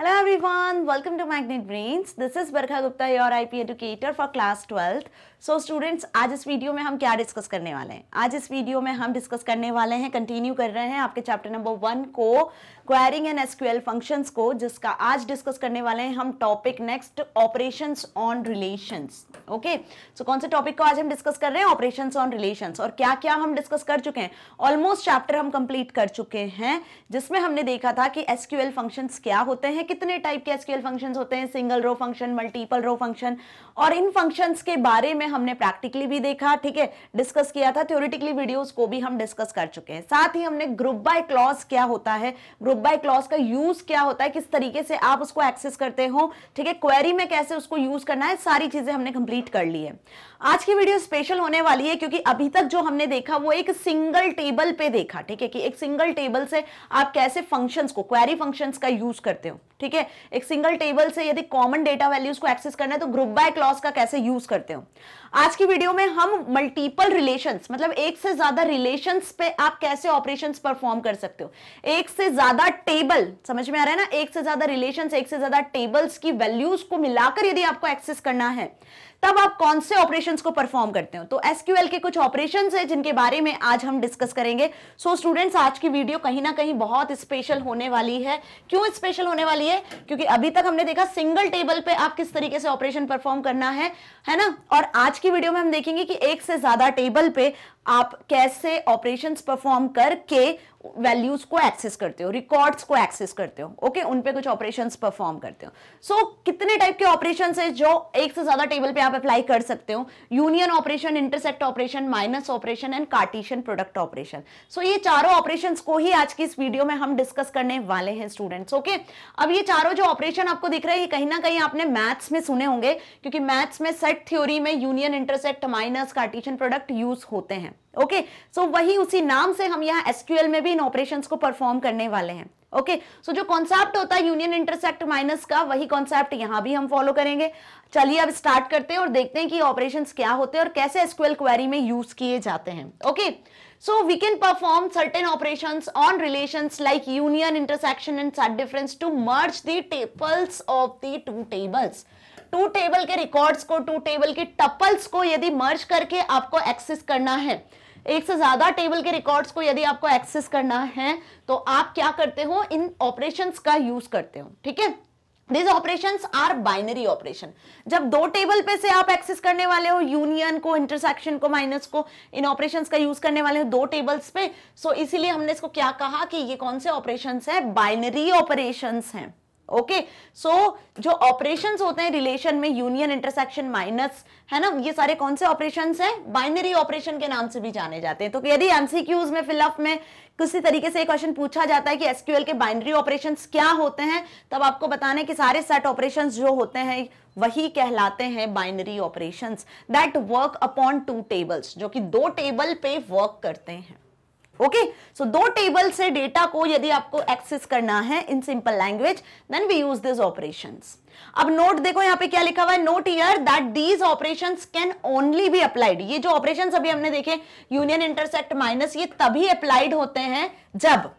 Hello everyone, welcome to Magnet Brains. This is Barkha Gupta, your IP educator for class twelfth so students आज इस video में हम क्या discuss करने वाले हैं आज इस वीडियो में हम डिस्कस करने वाले हैं कंटिन्यू कर रहे हैं आपके चैप्टर नंबर वन को क्वायरिंग एंड एसक्यूएल फंक्शन को जिसका आज डिस्कस करने वाले हैं हम topic next operation on relation okay so कौन से टॉपिक को आज हम डिस्कस कर रहे हैं ऑपरेशन ऑन रिलेशन और क्या क्या हम डिस्कस कर चुके हैं ऑलमोस्ट चैप्टर हम कंप्लीट कर चुके हैं जिसमें हमने देखा था कि एसक्यूएल फंक्शन क्या होते हैं कितने टाइप के एसक्यूएल फंक्शन होते हैं single row function multiple row function और इन फंक्शन के बारे में हमने प्रैक्टिकली भी देखा ठीक है डिस्कस किया था थ्योरिटिकली वीडियोस को भी हम डिस्कस कर चुके हैं साथ ही हमने ग्रुप बाय क्लॉज क्या होता है ग्रुप बाय क्लॉज का यूज क्या होता है किस तरीके से आप उसको एक्सेस करते हो ठीक है क्वेरी में कैसे उसको यूज करना है सारी चीजें हमने कंप्लीट कर ली है आज की वीडियो स्पेशल होने वाली है क्योंकि अभी तक जो हमने देखा वो एक सिंगल टेबल पे देखा ठीक है कि एक सिंगल टेबल से आप कैसे फंक्शंस को क्वेरी फंक्शंस का यूज करते हो ठीक है एक सिंगल टेबल से यदि कॉमन डेटा वैल्यूज को एक्सेस करना है तो ग्रुप बाय क्लॉज का कैसे यूज करते हो आज की वीडियो में हम मल्टीपल रिलेशंस मतलब एक से ज्यादा रिलेशंस पे आप कैसे ऑपरेशंस परफॉर्म कर सकते हो एक से ज्यादा टेबल समझ में आ रहा है ना एक से ज्यादा रिलेशंस एक से ज्यादा टेबल्स की वैल्यूज को मिलाकर यदि आपको एक्सेस करना है तब आप कौन से ऑपरेशन को परफॉर्म करते हो तो एसक्यूएल के कुछ ऑपरेशन है जिनके बारे में आज हम डिस्कस करेंगे सो so, स्टूडेंट्स आज की वीडियो कहीं ना कहीं बहुत स्पेशल होने वाली है क्यों स्पेशल होने वाली है क्योंकि अभी तक हमने देखा सिंगल टेबल पे आप किस तरीके से ऑपरेशन परफॉर्म करना है है ना और आज की वीडियो में हम देखेंगे कि एक से ज्यादा टेबल पे आप कैसे ऑपरेशंस परफॉर्म करके वैल्यूज को एक्सेस करते हो रिकॉर्ड्स को एक्सेस करते हो ओके okay? उन पे कुछ ऑपरेशंस परफॉर्म करते हो सो so, कितने टाइप के ऑपरेशन है जो एक से ज्यादा टेबल पे आप अप्लाई कर सकते हो union operation intersect operation minus operation and Cartesian product operation so ये चारों ऑपरेशन को ही आज की इस वीडियो में हम डिस्कस करने वाले हैं स्टूडेंट्स ओके okay? अब ये चारों जो ऑपरेशन आपको दिख रहे हैं ये कहीं ना कहीं आपने मैथ्स में सुने होंगे क्योंकि मैथ्स में सेट थ्योरी में union intersect minus Cartesian product use होते हैं ओके okay, सो so वही उसी नाम से हम यहाँ एसक्यूएल में भी इन ऑपरेशंस को परफॉर्म करने वाले हैं ओके okay, सो so जो कॉन्सेप्ट होता है यूनियन इंटरसेक्ट माइनस का वही कॉन्सेप्ट यहाँ भी हम फॉलो करेंगे चलिए अब स्टार्ट करते हैं और देखते हैं कि ऑपरेशन क्या होते हैं और कैसे एसक्यूएल क्वेरी में यूज किए जाते हैं okay so we can perform certain operation on relation like union intersection and set difference to merge the tables of the two tables two table के रिकॉर्ड्स को टू टेबल के tuples को यदि मर्ज करके आपको एक्सेस करना है एक से ज्यादा टेबल के रिकॉर्ड्स को यदि आपको एक्सेस करना है तो आप क्या करते हो इन ऑपरेशन का यूज करते हो ठीक है These operations are binary operation. जब दो टेबल पे से आप एक्सेस करने वाले हो यूनियन को इंटरसेक्शन को माइनस को इन ऑपरेशन का यूज करने वाले हो दो टेबल्स पे सो so इसीलिए हमने इसको क्या कहा कि ये कौन से ऑपरेशन है बाइनरी ऑपरेशन है ओके सो जो ऑपरेशन होते हैं रिलेशन में यूनियन इंटरसेक्शन माइनस है ना ये सारे कौन से ऑपरेशन हैं बाइनरी ऑपरेशन के नाम से भी जाने जाते हैं तो यदि एमसीक्यूज में फिलअप में किसी तरीके से क्वेश्चन पूछा जाता है कि एसक्यूएल के बाइनरी ऑपरेशन क्या होते हैं तब आपको बताने के सारे सेट ऑपरेशन जो होते हैं वही कहलाते हैं binary operation that work upon two tables जो कि दो टेबल पे वर्क करते हैं ओके सो दो टेबल से डेटा को यदि आपको एक्सेस करना है in simple language then we use this operations अब नोट देखो यहां पे क्या लिखा हुआ है note here that these operation can only be applied ये जो ऑपरेशन अभी हमने देखे यूनियन इंटरसेक्ट माइनस ये तभी अप्लाइड होते हैं जब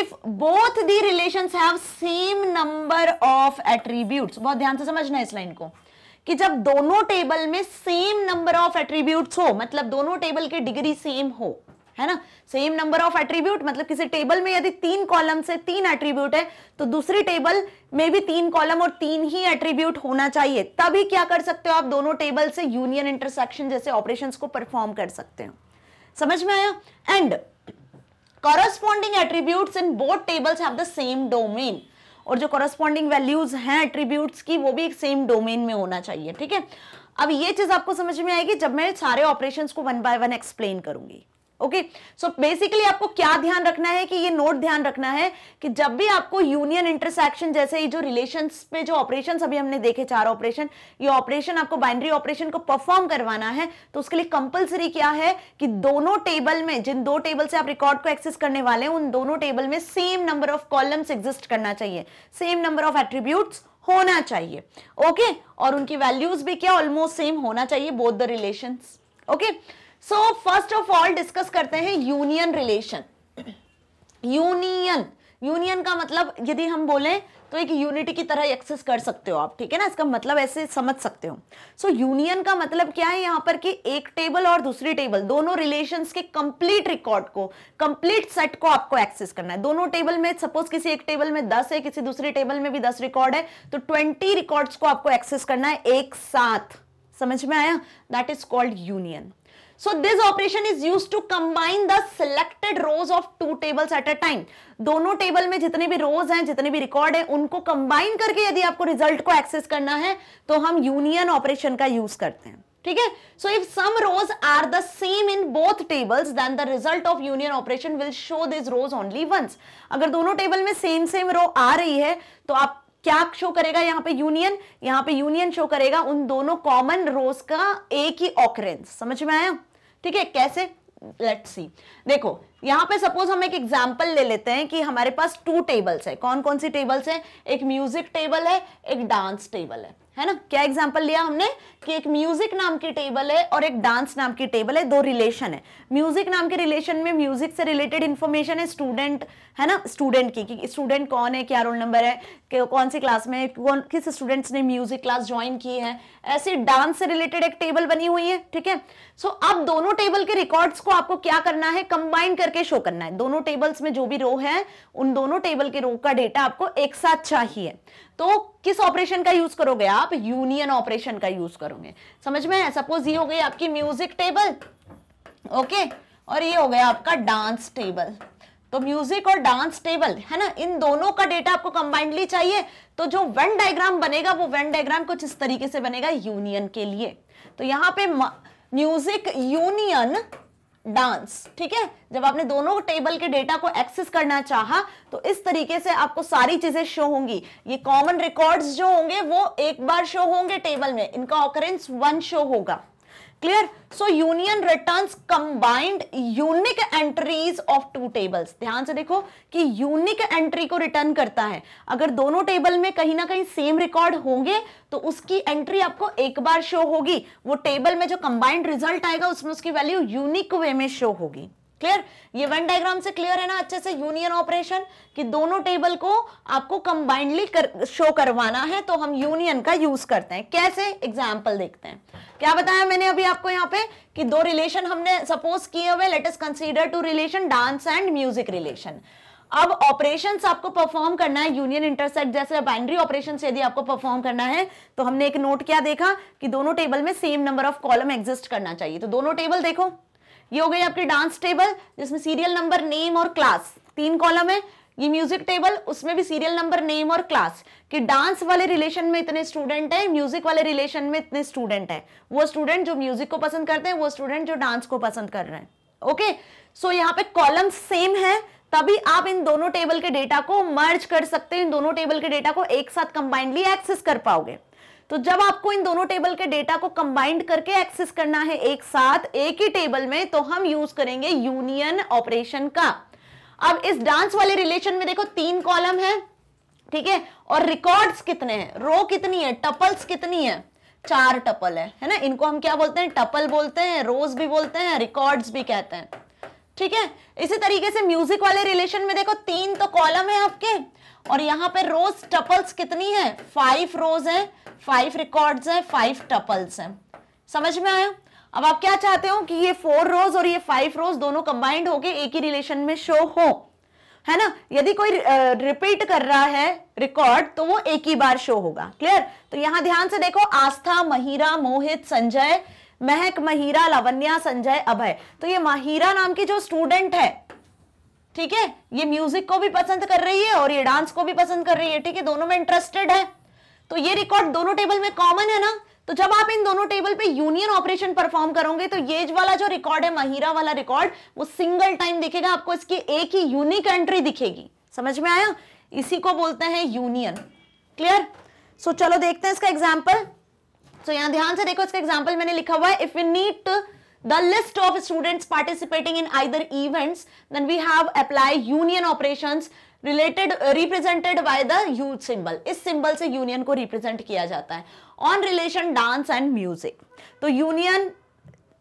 if both the relation have same number of attribute बहुत ध्यान से समझना इस लाइन को कि जब दोनों टेबल में सेम नंबर ऑफ एट्रीब्यूट हो मतलब दोनों टेबल की डिग्री सेम हो है ना सेम नंबर ऑफ एट्रीब्यूट मतलब किसी टेबल में यदि तीन कॉलम से तीन एट्रीब्यूट है तो दूसरी टेबल में भी तीन कॉलम और तीन ही एट्रीब्यूट होना चाहिए तभी क्या कर सकते हो आप दोनों टेबल से यूनियन इंटरसेक्शन जैसे ऑपरेशन को परफॉर्म कर सकते हो समझ में आया and corresponding attribute in both tables है सेम डोमेन और जो कॉरस्पॉन्डिंग वैल्यूज हैं एट्रीब्यूट्स की वो भी एक सेम डोमेन में होना चाहिए ठीक है अब ये चीज आपको समझ में आएगी जब मैं सारे ऑपरेशंस को वन बाय वन एक्सप्लेन करूंगी ओके सो बेसिकली आपको क्या ध्यान रखना है कि ये नोट ध्यान रखना है कि जब भी आपको यूनियन इंटरसेक्शन जैसे ये जो रिलेशन पे जो ऑपरेशन अभी हमने देखे चार ऑपरेशन ये ऑपरेशन आपको बाइंड्री ऑपरेशन को परफॉर्म करवाना है तो उसके लिए कंपल्सरी क्या है कि दोनों टेबल में जिन दो टेबल से आप रिकॉर्ड को एक्सेस करने वाले हैं उन दोनों टेबल में same number of columns exist करना चाहिए सेम नंबर ऑफ एट्रीब्यूट होना चाहिए ओके okay? और उनकी वैल्यूज भी क्या ऑलमोस्ट सेम होना चाहिए both the relation okay okay? So first of all discuss करते हैं यूनियन रिलेशन यूनियन यूनियन का मतलब यदि हम बोलें तो एक यूनिटी की तरह एक्सेस कर सकते हो आप ठीक है ना इसका मतलब ऐसे समझ सकते हो सो so, यूनियन का मतलब क्या है यहाँ पर कि एक टेबल और दूसरी टेबल दोनों रिलेशंस के कंप्लीट रिकॉर्ड को कंप्लीट सेट को आपको एक्सेस करना है दोनों टेबल में सपोज किसी एक टेबल में दस है किसी दूसरी टेबल में भी दस रिकॉर्ड है तो ट्वेंटी रिकॉर्ड को आपको एक्सेस करना है एक साथ समझ में आया that is called union so this operation is use to combine the selected rows of two tables at a time दोनों टेबल में जितने भी रोज हैं जितने भी रिकॉर्ड हैं उनको कंबाइन करके यदि आपको रिजल्ट को एक्सेस करना है तो हम यूनियन ऑपरेशन का यूज करते हैं ठीक है so if some rows are the same in both tables then the result of union operation will show this rows only once अगर दोनों टेबल में सेम सेम रो आ रही है तो आप क्या शो करेगा यहाँ पे यूनियन यहाँ पे यूनियन शो करेगा उन दोनों कॉमन रोज का एक ही ऑक्रेंस समझ में आया ठीक है कैसे लेट सी देखो यहाँ पे सपोज हम एक एग्जाम्पल ले लेते हैं कि हमारे पास टू टेबल्स है कौन कौन सी टेबल्स है एक म्यूजिक टेबल है एक डांस टेबल है है ना क्या एग्जाम्पल लिया हमने कि एक म्यूजिक नाम की टेबल है और एक डांस नाम की टेबल है दो रिलेशन है म्यूजिक नाम के रिलेशन में म्यूजिक से रिलेटेड इन्फॉर्मेशन है स्टूडेंट है ना स्टूडेंट की स्टूडेंट कौन है क्या रोल नंबर है कौन सी क्लास में कौन किस स्टूडेंट्स ने म्यूजिक क्लास ज्वाइन की है ऐसे डांस से रिलेटेड एक टेबल बनी हुई है ठीक है सो अब दोनों टेबल के रिकॉर्ड्स को आपको क्या करना है कंबाइन करके शो करना है दोनों टेबल्स में जो भी रो है उन दोनों टेबल के रो का डेटा आपको एक साथ चाहिए तो किस ऑपरेशन का यूज करोगे आप यूनियन ऑपरेशन का यूज करोगे समझ में है सपोज ये हो गई आपकी म्यूजिक टेबल ओके और ये हो गया आपका डांस टेबल तो म्यूजिक और डांस टेबल है ना इन दोनों का डेटा आपको कंबाइंडली चाहिए तो जो वेन डायग्राम बनेगा वो वेन डायग्राम कुछ इस तरीके से बनेगा यूनियन के लिए तो यहां पे म्यूजिक यूनियन डांस ठीक है जब आपने दोनों टेबल के डेटा को एक्सेस करना चाहा तो इस तरीके से आपको सारी चीजें शो होंगी ये कॉमन रिकॉर्ड्स जो होंगे वो एक बार शो होंगे टेबल में इनका ऑकरेंस वन शो होगा clear so union returns combined unique entries of two tables ध्यान से देखो कि यूनिक एंट्री को रिटर्न करता है अगर दोनों टेबल में कहीं ना कहीं सेम रिकॉर्ड होंगे तो उसकी एंट्री आपको एक बार शो होगी वो टेबल में जो कंबाइंड रिजल्ट आएगा उसमें उसकी वैल्यू यूनिक वे में शो होगी क्लियर ये वन डायग्राम से क्लियर है ना अच्छे से यूनियन ऑपरेशन कि दोनों टेबल को आपको कंबाइंडली कर, शो करवाना है तो हम यूनियन का यूज करते हैं कैसे एग्जांपल देखते हैं क्या बताया मैंने अभी आपको यहाँ पे कि दो रिलेशन हमने सपोज किए हुए let us consider two relation dance and music relation अब ऑपरेशन आपको परफॉर्म करना है यूनियन इंटरसेक्ट जैसे बाइंड्री ऑपरेशन यदि आपको परफॉर्म करना है तो हमने एक नोट क्या देखा कि दोनों टेबल में same number of column exist करना चाहिए तो दोनों टेबल देखो ये हो गई आपकी डांस टेबल जिसमें सीरियल नंबर नेम और क्लास तीन कॉलम है ये म्यूजिक टेबल उसमें भी सीरियल नंबर नेम और क्लास कि डांस वाले रिलेशन में इतने स्टूडेंट हैं म्यूजिक वाले रिलेशन में इतने स्टूडेंट हैं वो स्टूडेंट जो म्यूजिक को पसंद करते हैं वो स्टूडेंट जो डांस को पसंद कर रहे हैं ओके सो यहाँ पे कॉलम सेम है तभी आप इन दोनों टेबल के डेटा को मर्ज कर सकते हैं इन दोनों टेबल के डेटा को एक साथ कंबाइंडली एक्सेस कर पाओगे तो जब आपको इन दोनों टेबल के डेटा को कंबाइंड करके एक्सेस करना है एक साथ एक ही टेबल में तो हम यूज करेंगे यूनियन ऑपरेशन का अब इस डांस वाले रिलेशन में देखो तीन कॉलम है ठीक है और रिकॉर्ड्स कितने हैं रो कितनी है टपल्स कितनी है चार टपल है है ना इनको हम क्या बोलते हैं टपल बोलते हैं रोज भी बोलते हैं रिकॉर्ड्स भी कहते हैं ठीक है इसी तरीके से म्यूजिक वाले रिलेशन में देखो तीन तो कॉलम है आपके और यहाँ पे रोज टपल्स कितनी है फाइव रोज है फाइव रिकॉर्ड्स हैं फाइव टपल्स हैं समझ में आया अब आप क्या चाहते हो कि ये फोर रोज और ये फाइव रोज दोनों कंबाइंड होके एक ही रिलेशन में शो हो है ना यदि कोई रिपीट कर रहा है रिकॉर्ड तो वो एक ही बार शो होगा क्लियर तो यहां ध्यान से देखो आस्था महिरा मोहित संजय महक महिरा लवन्या संजय अभय तो ये महिरा नाम की जो स्टूडेंट है ठीक है ये म्यूजिक को भी पसंद कर रही है और ये डांस को भी पसंद कर रही है ठीक है दोनों में इंटरेस्टेड है तो ये रिकॉर्ड दोनों टेबल में कॉमन है ना तो जब आप इन दोनों टेबल पे यूनियन ऑपरेशन परफॉर्म करोगे तो ये वाला जो रिकॉर्ड है महिरा वाला रिकॉर्ड वो सिंगल टाइम दिखेगा आपको इसकी एक ही यूनिक एंट्री दिखेगी समझ में आया इसी को बोलते हैं यूनियन क्लियर सो चलो देखते हैं इसका एग्जाम्पल सो यहां ध्यान से देखो इसका एग्जाम्पल मैंने लिखा हुआ है if you need the list of students participating in either events then we have apply union operations related represented by the youth symbol इस सिंबल से यूनियन को रिप्रेजेंट किया जाता है on relation dance and music तो union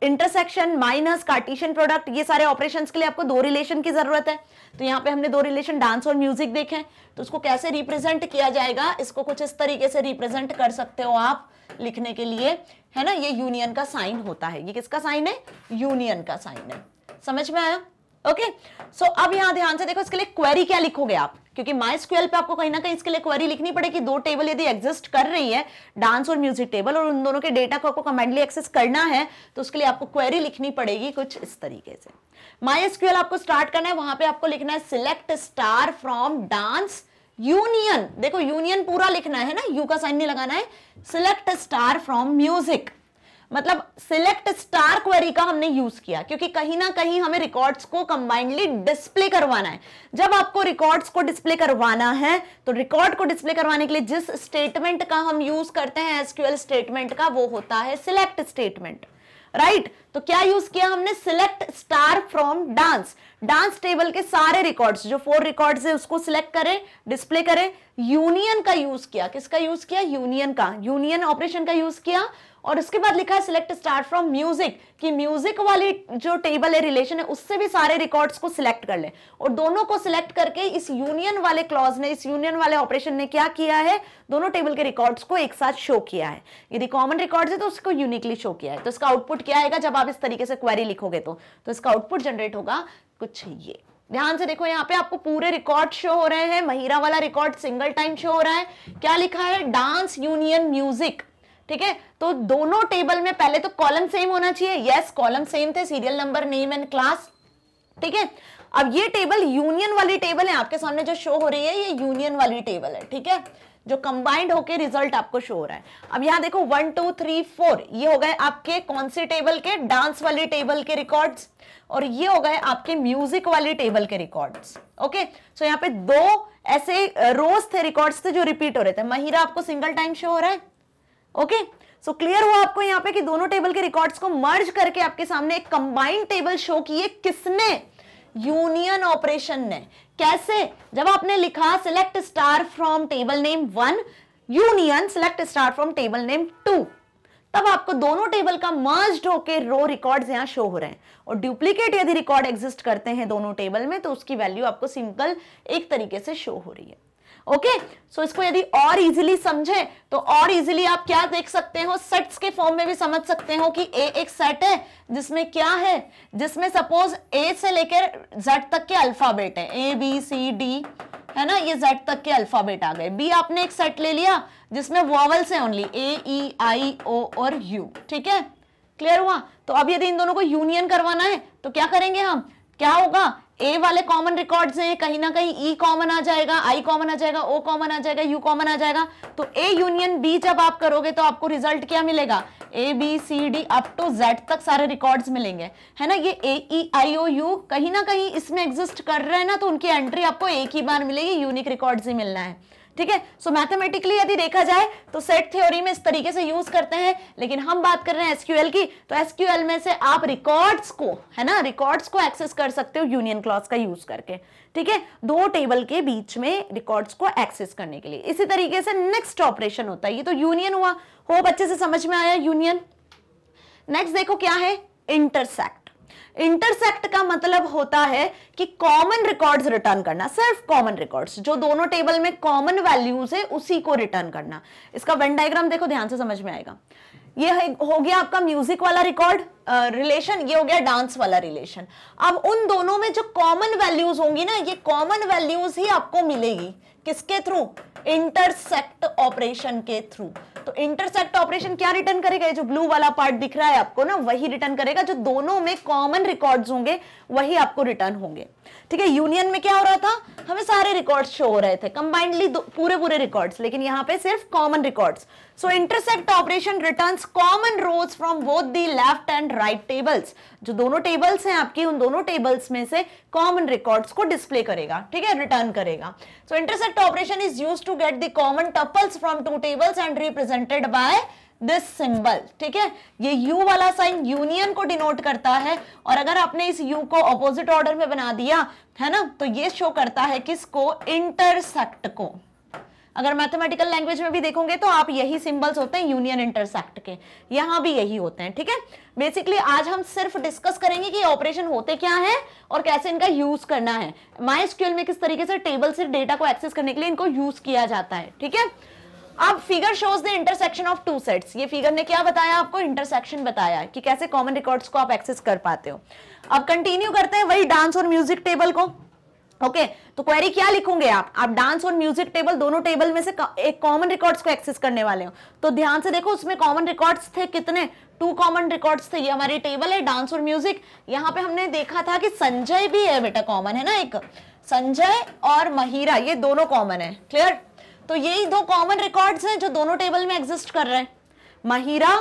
intersection minus cartesian product ये सारे ऑपरेशन के लिए आपको दो रिलेशन की जरूरत है तो यहाँ पे हमने दो रिलेशन डांस और म्यूजिक देखे तो उसको कैसे रिप्रेजेंट किया जाएगा इसको कुछ इस तरीके से रिप्रेजेंट कर सकते हो आप लिखने के लिए है ना ये यूनियन का साइन होता है ये किसका साइन है यूनियन का साइन है समझ में आया ओके सो अब यहां ध्यान से देखो इसके लिए क्वेरी क्या लिखोगे आप क्योंकि माई पे आपको कहीं ना कहीं इसके लिए क्वेरी लिखनी पड़ेगी दो टेबल यदि एग्जिस्ट कर रही है डांस और म्यूजिक टेबल और उन दोनों के डेटा को आपको कमेंडली एक्सेस करना है तो उसके लिए आपको क्वेरी लिखनी पड़ेगी कुछ इस तरीके से माई स्क्यूएल आपको स्टार्ट करना है वहां पर आपको लिखना है select star from dance union देखो यूनियन पूरा लिखना है ना यू का साइन नहीं लगाना है सिलेक्ट स्टार फ्रॉम म्यूजिक मतलब सिलेक्ट स्टार क्वेरी का हमने यूज किया क्योंकि कहीं ना कहीं हमें रिकॉर्ड्स को कंबाइंडली डिस्प्ले करवाना है जब आपको रिकॉर्ड्स को डिस्प्ले करवाना है तो रिकॉर्ड को डिस्प्ले करवाने के लिए जिस स्टेटमेंट का हम यूज करते हैं एसक्यूएल स्टेटमेंट का वो होता है सिलेक्ट स्टेटमेंट राइट right? तो क्या यूज किया हमने select star from dance dance table के सारे रिकॉर्ड्स जो फोर रिकॉर्ड्स है उसको सिलेक्ट करें डिस्प्ले करें यूनियन का यूज किया किसका यूज किया यूनियन का यूनियन ऑपरेशन का यूज किया और उसके बाद लिखा है सिलेक्ट स्टार्ट फ्रॉम म्यूजिक कि म्यूजिक वाली जो टेबल है रिलेशन है उससे भी सारे रिकॉर्ड्स को सिलेक्ट कर ले और दोनों को सिलेक्ट करके इस यूनियन वाले क्लॉज ने इस यूनियन वाले ऑपरेशन ने क्या किया है दोनों टेबल के रिकॉर्ड्स को एक साथ शो किया है यदि कॉमन रिकॉर्ड है तो उसको यूनिकली शो किया है तो इसका आउटपुट क्या आएगा जब आप इस तरीके से क्वेरी लिखोगे तो, तो इसका आउटपुट जनरेट होगा कुछ ये ध्यान से देखो यहाँ पे आपको पूरे रिकॉर्ड शो हो रहे हैं महिरा वाला रिकॉर्ड सिंगल टाइम शो हो रहा है क्या लिखा है डांस यूनियन म्यूजिक ठीक है तो दोनों टेबल में पहले तो कॉलम सेम होना चाहिए यस कॉलम सेम थे serial number name and class ठीक है अब ये टेबल यूनियन वाली टेबल है आपके सामने जो शो हो रही है ये यूनियन वाली टेबल है ठीक है जो कंबाइंड होके रिजल्ट आपको शो हो रहा है अब यहाँ देखो वन टू थ्री फोर ये हो गए आपके कौन से टेबल के डांस वाली टेबल के रिकॉर्ड्स और ये हो गए आपके म्यूजिक वाली टेबल के रिकॉर्ड्स ओके सो यहाँ पे दो ऐसे रोज थे रिकॉर्ड्स थे जो रिपीट हो रहे थे महिरा आपको सिंगल टाइम शो हो रहा है ओके सो क्लियर हुआ आपको यहाँ पे कि दोनों टेबल के रिकॉर्ड्स को मर्ज करके आपके सामने एक कंबाइंड टेबल शो किए किसने यूनियन ऑपरेशन ने कैसे जब आपने लिखा select star from table name one union select star from table name two तब आपको दोनों टेबल का मर्ज होकर रो रिकॉर्ड्स यहां शो हो रहे हैं और डुप्लीकेट यदि रिकॉर्ड एग्जिस्ट करते हैं दोनों टेबल में तो उसकी वैल्यू आपको सिंपल एक तरीके से शो हो रही है ओके सो इसको यदि और इजिली समझे तो और इजिली आप क्या देख सकते हो सेट्स के फॉर्म में भी समझ सकते हो कि ए एक सेट है जिसमें क्या है जिसमें सपोज ए से लेकर जेड तक के अल्फाबेट है ए बी सी डी है ना ये जेड तक के अल्फाबेट आ गए बी आपने एक सेट ले लिया जिसमें वॉवल्स है ओनली ए ई आई ओ और यू ठीक है क्लियर हुआ तो अब यदि इन दोनों को यूनियन करवाना है तो क्या करेंगे हम क्या होगा ए वाले कॉमन रिकॉर्ड हैं कहीं ना कहीं ई e कॉमन आ जाएगा आई कॉमन आ जाएगा ओ कॉमन आ जाएगा यू कॉमन आ जाएगा तो ए यूनियन बी जब आप करोगे तो आपको रिजल्ट क्या मिलेगा A B C D up to Z तक सारे रिकॉर्ड्स मिलेंगे है ना ये ए ई आई ओ यू कहीं ना कहीं इसमें एग्जिस्ट कर रहे हैं ना तो उनकी एंट्री आपको एक ही बार मिलेगी यूनिक रिकॉर्ड ही मिलना है ठीक है सो मैथमेटिकली यदि देखा जाए तो सेट थ्योरी में इस तरीके से यूज करते हैं लेकिन हम बात कर रहे हैं एसक्यूएल की तो एसक्यूएल में से आप रिकॉर्ड्स को है ना रिकॉर्ड्स को एक्सेस कर सकते हो यूनियन क्लॉज का यूज करके ठीक है दो टेबल के बीच में रिकॉर्ड्स को एक्सेस करने के लिए इसी तरीके से नेक्स्ट ऑपरेशन होता है ये तो यूनियन हुआ हो अच्छे से समझ में आया यूनियन नेक्स्ट देखो क्या है इंटरसेक्ट इंटरसेक्ट का मतलब होता है कि कॉमन रिकॉर्ड्स रिटर्न करना सिर्फ कॉमन रिकॉर्ड्स जो दोनों टेबल में कॉमन वैल्यूज है उसी को रिटर्न करना इसका वेन डायग्राम देखो ध्यान से समझ में आएगा ये हो गया आपका म्यूजिक वाला रिकॉर्ड रिलेशन ये हो गया डांस वाला रिलेशन अब उन दोनों में जो कॉमन वैल्यूज होंगी ना ये कॉमन वैल्यूज ही आपको मिलेगी किसके थ्रू इंटरसेक्ट ऑपरेशन के थ्रू तो इंटरसेक्ट ऑपरेशन क्या रिटर्न करेगा जो ब्लू वाला पार्ट दिख रहा है आपको ना वही रिटर्न करेगा जो दोनों में कॉमन रिकॉर्ड्स होंगे वही आपको रिटर्न होंगे ठीक है यूनियन में क्या हो रहा था हमें सारे रिकॉर्ड्स शो हो रहे थे कंबाइंडली पूरे पूरे रिकॉर्ड्स लेकिन यहां पे सिर्फ common records so intercept operation returns common rows from both the left and right tables जो दोनों टेबल्स हैं आपकी उन दोनों टेबल्स में से कॉमन रिकॉर्ड्स को डिस्प्ले करेगा ठीक है रिटर्न करेगा so intercept operation is use to get the common tuples from two tables and represented by this symbol ठीक है ये U वाला साइन यूनियन को डिनोट करता है और अगर आपने इस U को ऑपोजिट ऑर्डर में बना दिया है ना तो ये शो करता है किसको इंटरसेक्ट को अगर मैथमेटिकल लैंग्वेज में भी देखोगे तो आप यही सिंबल्स होते हैं यूनियन इंटरसेक्ट के यहां भी यही होते हैं ठीक है बेसिकली आज हम सिर्फ डिस्कस करेंगे कि ऑपरेशन होते क्या है और कैसे इनका यूज करना है माई में किस तरीके से टेबल से डेटा को एक्सेस करने के लिए इनको यूज किया जाता है ठीक है अब figure shows the intersection of two sets ये फिगर ने क्या बताया आपको इंटरसेक्शन बताया कि कैसे कॉमन रिकॉर्ड्स को आप एक्सेस कर पाते हो अब कंटिन्यू करते हैं वही डांस और म्यूजिक टेबल को ओके okay, तो क्वेरी क्या लिखोगे आप आप डांस और म्यूजिक टेबल दोनों टेबल में से एक कॉमन रिकॉर्ड्स को एक्सेस करने वाले हो तो ध्यान से देखो उसमें कॉमन रिकॉर्ड्स थे कितने टू कॉमन रिकॉर्ड्स थे ये हमारी टेबल है डांस और म्यूजिक यहाँ पे हमने देखा था कि संजय भी है बेटा कॉमन है ना एक संजय और महिरा ये दोनों कॉमन है क्लियर तो यही दो कॉमन रिकॉर्ड्स हैं जो दोनों टेबल में एग्जिस्ट कर रहे हैं महिरा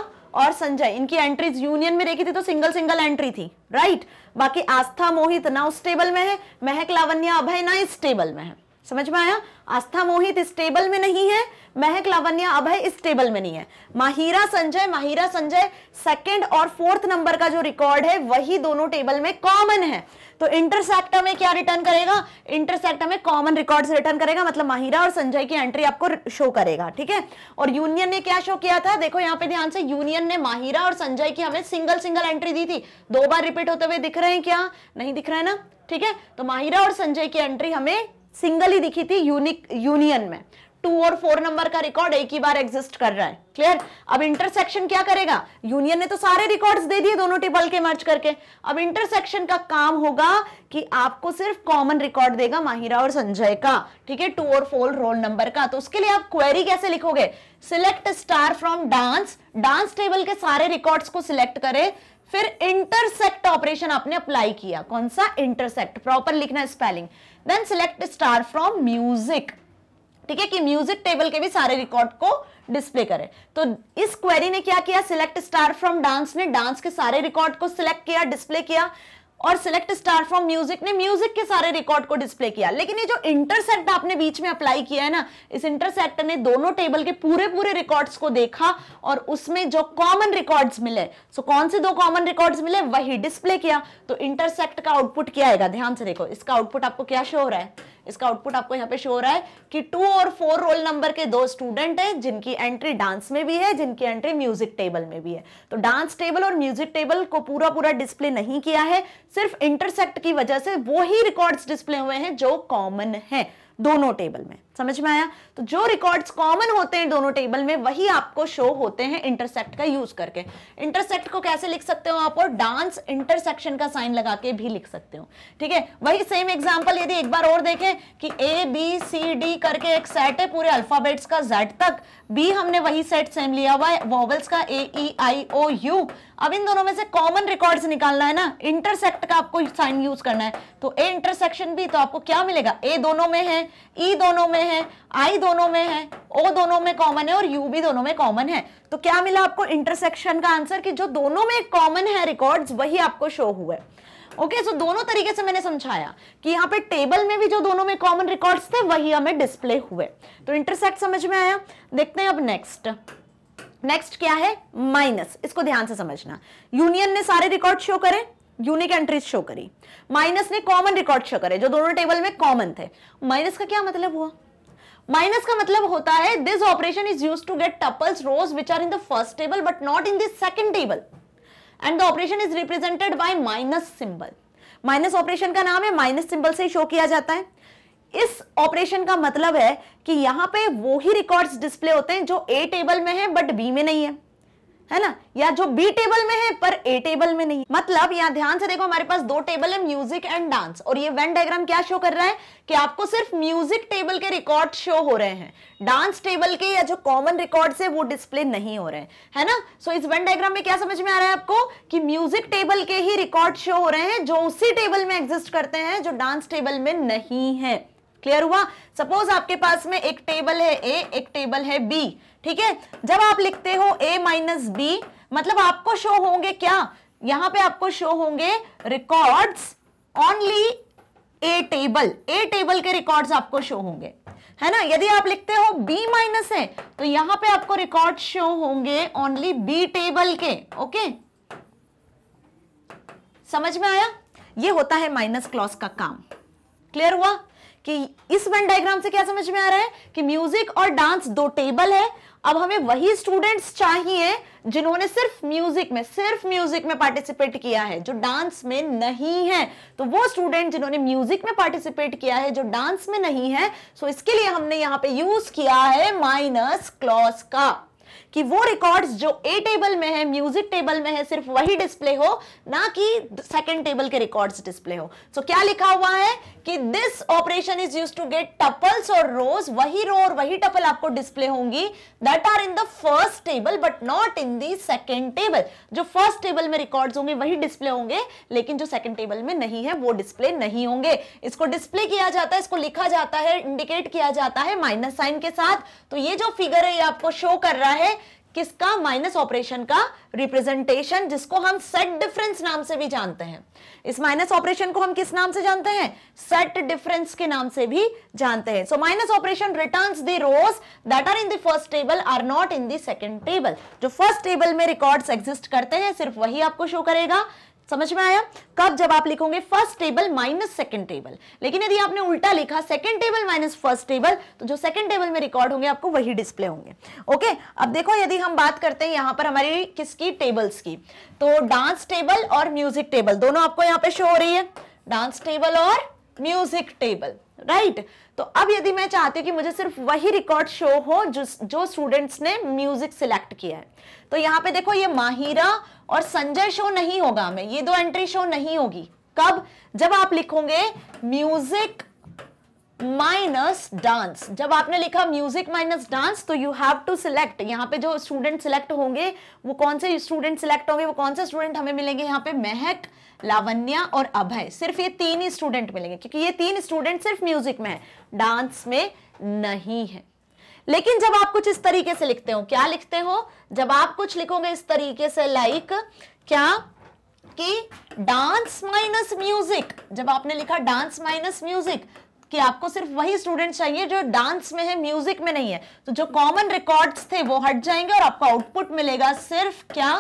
और संजय इनकी एंट्रीज यूनियन में देखी थी तो सिंगल सिंगल एंट्री थी राइट बाकी आस्था मोहित ना उस टेबल में है महक लावण्या अभय ना इस टेबल में है समझ में आया आस्था मोहित इस टेबल में नहीं है महक लावण्या अभय इस टेबल में नहीं है माहिरा संजय माहिरा संजय सेकंड और फोर्थ नंबर का जो रिकॉर्ड है वही दोनों टेबल में कॉमन है तो इंटरसेक्टर में क्या रिटर्न करेगा इंटरसेक्टर में कॉमन रिकॉर्ड्स रिटर्न करेगा मतलब माहिरा और संजय की एंट्री आपको शो करेगा ठीक है और यूनियन ने क्या शो किया था देखो यहाँ पे ध्यान से यूनियन ने माहिरा और संजय की हमें सिंगल सिंगल एंट्री दी थी दो बार रिपीट होते हुए दिख रहे हैं क्या नहीं दिख रहे हैं ना ठीक है तो माहिरा और संजय की एंट्री हमें सिंगल ही दिखी थी यूनिक यूनियन में टू और फोर नंबर का रिकॉर्ड एक ही बार एग्जिस्ट कर रहा है क्लियर अब इंटरसेक्शन क्या करेगा यूनियन ने तो सारे रिकॉर्ड्स दे दिए दोनों टेबल के मर्ज करके अब इंटरसेक्शन का काम होगा कि आपको सिर्फ कॉमन रिकॉर्ड देगा माहिरा और संजय का ठीक है टू और फोर रोल नंबर का तो उसके लिए आप क्वेरी कैसे लिखोगे select star from dance dance table के सारे रिकॉर्ड को सिलेक्ट करें फिर इंटरसेक्ट ऑपरेशन आपने अप्लाई किया कौन सा इंटरसेक्ट प्रॉपर लिखना spelling then select star from music ठीक है कि म्यूजिक टेबल के भी सारे रिकॉर्ड को डिस्प्ले करें तो इस क्वेरी ने क्या किया सिलेक्ट स्टार फ्रॉम डांस ने डांस के सारे रिकॉर्ड को सिलेक्ट किया डिस्प्ले किया और सिलेक्ट स्टार फ्रॉम म्यूजिक ने म्यूजिक के सारे रिकॉर्ड को डिस्प्ले किया लेकिन ये जो इंटरसेक्ट आपने बीच में अप्लाई किया है ना इस इंटरसेक्ट ने दोनों टेबल के पूरे पूरे रिकॉर्ड्स को देखा और उसमें जो कॉमन रिकॉर्ड्स मिले सो so कौन से दो कॉमन रिकॉर्ड्स मिले वही डिस्प्ले किया तो इंटरसेक्ट का आउटपुट क्या आएगा ध्यान से देखो इसका आउटपुट आपको क्या शो हो रहा है इसका आउटपुट आपको यहाँ पे शो हो रहा है कि टू और फोर रोल नंबर के दो स्टूडेंट हैं जिनकी एंट्री डांस में भी है जिनकी एंट्री म्यूजिक टेबल में भी है तो डांस टेबल और म्यूजिक टेबल को पूरा पूरा डिस्प्ले नहीं किया है सिर्फ इंटरसेक्ट की वजह से वो ही रिकॉर्ड्स डिस्प्ले हुए हैं जो कॉमन है दोनों टेबल में समझ में आया तो जो रिकॉर्ड्स कॉमन होते हैं दोनों टेबल में वही आपको शो होते हैं इंटरसेक्ट का यूज करके इंटरसेक्ट को कैसे लिख सकते हो आप और डांस इंटरसेक्शन का साइन लगा के भी लिख सकते हो ठीक है वही सेम एग्जाम्पल यदि एक बार और देखें कि ए बी सी डी करके एक सेट है पूरे अल्फाबेट्स का जेड तक बी हमने वही सेट सेम लिया हुआ है वॉवल्स का ए ई आई ओ यू अब इन दोनों में से कॉमन रिकॉर्ड निकालना है ना इंटरसेक्ट का आपको साइन यूज करना है तो ए इंटरसेक्शन भी तो आपको क्या मिलेगा ए दोनों में है ई e दोनों में में है आई दोनों में है ओ दोनों में कॉमन है और यू भी दोनों में कॉमन है तो क्या मिला आपको इंटरसेक्शन का आंसर कि जो दोनों में कॉमन है रिकॉर्ड्स वही आपको शो हुए ओके okay, सो so दोनों तरीके से मैंने समझाया कि यहाँ पे टेबल में भी जो दोनों में कॉमन रिकॉर्ड्स थे वही हमें डिस्प्ले हुए तो इंटरसेक्ट समझ में आया देखते हैं अब नेक्स्ट नेक्स्ट क्या है माइनस इसको ध्यान से समझना यूनियन ने सारे रिकॉर्ड शो करे यूनिक एंट्रीज शो करी माइनस ने कॉमन रिकॉर्ड शो करे जो दोनों टेबल में कॉमन थे माइनस का क्या मतलब हुआ माइनस का मतलब होता है this operation is use to get tuples rows which are in the first table but not in the second table and the operation is represented by minus symbol minus operation का नाम है minus symbol से show किया जाता है इस operation का मतलब है कि यहां पे वो ही रिकॉर्ड्स डिस्प्ले होते हैं जो ए टेबल में है बट बी में नहीं है है ना या जो बी टेबल में है पर ए टेबल में नहीं मतलब यहाँ ध्यान से देखो हमारे पास दो टेबल है म्यूजिक एंड डांस और ये वेन डायग्राम क्या शो कर रहा है कि आपको सिर्फ म्यूजिक टेबल के रिकॉर्ड शो हो रहे हैं डांस टेबल के या जो कॉमन रिकॉर्ड है वो डिस्प्ले नहीं हो रहे हैं है ना सो so, इस वेन डायग्राम में क्या समझ में आ रहा है आपको कि म्यूजिक टेबल के ही रिकॉर्ड शो हो रहे हैं जो उसी टेबल में एग्जिस्ट करते हैं जो डांस टेबल में नहीं है क्लियर हुआ सपोज आपके पास में एक टेबल है ए एक टेबल है बी ठीक है जब आप लिखते हो ए माइनस बी मतलब आपको शो होंगे क्या यहां पे आपको शो होंगे records only A table A table के रिकॉर्ड्स आपको शो होंगे है ना यदि आप लिखते हो बी माइनस है तो यहां पे आपको रिकॉर्ड शो होंगे ओनली बी टेबल के ओके समझ में आया ये होता है माइनस क्लॉज का काम क्लियर हुआ कि इस वन डायग्राम से क्या समझ में आ रहा है कि म्यूजिक और डांस दो टेबल है अब हमें वही स्टूडेंट्स चाहिए जिन्होंने सिर्फ म्यूजिक में सिर्फ म्यूजिक में पार्टिसिपेट किया है जो डांस में नहीं है तो वो स्टूडेंट जिन्होंने म्यूजिक में पार्टिसिपेट किया है जो डांस में नहीं है सो इसके लिए हमने यहां पे यूज किया है माइनस क्लॉस का कि वो रिकॉर्ड्स जो ए टेबल में है म्यूजिक टेबल में है सिर्फ वही डिस्प्ले हो ना कि सेकंड टेबल के रिकॉर्ड्स डिस्प्ले हो सो so, क्या लिखा हुआ है कि this operation is use to get tuples और रोज वही रो और वही टपल आपको डिस्प्ले होंगी that are in the first table but not in the second table जो फर्स्ट टेबल में रिकॉर्ड होंगे वही डिस्प्ले होंगे लेकिन जो सेकेंड टेबल में नहीं है वो डिस्प्ले नहीं होंगे इसको डिस्प्ले किया जाता है इसको लिखा जाता है इंडिकेट किया जाता है माइनस साइन के साथ तो ये जो फिगर है ये आपको शो कर रहा है किसका माइनस ऑपरेशन का रिप्रेजेंटेशन जिसको हम सेट डिफरेंस नाम से भी जानते हैं इस माइनस ऑपरेशन को हम किस नाम से जानते हैं सेट डिफरेंस के नाम से भी जानते हैं so minus operation returns the rows that are in the first table are not in the second table जो फर्स्ट टेबल में रिकॉर्ड्स एग्जिस्ट करते हैं सिर्फ वही आपको शो करेगा समझ में आया कब जब आप लिखोगे first table minus second table लेकिन यदि आपने उल्टा लिखा second table minus first table तो जो सेकंड टेबल में रिकॉर्ड होंगे आपको वही डिस्प्ले होंगे ओके अब देखो यदि हम बात करते हैं यहां पर हमारी किसकी टेबल्स की तो डांस टेबल और म्यूजिक टेबल दोनों आपको यहाँ पे शो हो रही है डांस टेबल और म्यूजिक टेबल राइट right? तो अब यदि मैं चाहती हूँ कि मुझे सिर्फ वही रिकॉर्ड शो हो जो जो स्टूडेंट्स ने म्यूजिक सिलेक्ट किया है तो यहाँ पे देखो ये माहिरा और संजय शो नहीं होगा हमें ये दो एंट्री शो नहीं होगी कब जब आप लिखोगे म्यूजिक माइनस डांस जब आपने लिखा म्यूजिक माइनस डांस तो यू हैव टू सिलेक्ट यहाँ पे जो स्टूडेंट सिलेक्ट होंगे वो कौन से स्टूडेंट सिलेक्ट होंगे वो कौन से स्टूडेंट हमें मिलेंगे यहाँ पे महक लावण्या और अभय सिर्फ ये तीन ही स्टूडेंट मिलेंगे क्योंकि ये तीन स्टूडेंट सिर्फ म्यूजिक में है डांस में नहीं है लेकिन जब आप कुछ इस तरीके से लिखते हो क्या लिखते हो जब आप कुछ लिखोगे इस तरीके से लाइक क्या कि डांस माइनस म्यूजिक जब आपने लिखा डांस माइनस म्यूजिक कि आपको सिर्फ वही स्टूडेंट चाहिए जो डांस में है म्यूजिक में नहीं है तो जो कॉमन रिकॉर्ड्स थे वो हट जाएंगे और आपको आउटपुट मिलेगा सिर्फ क्या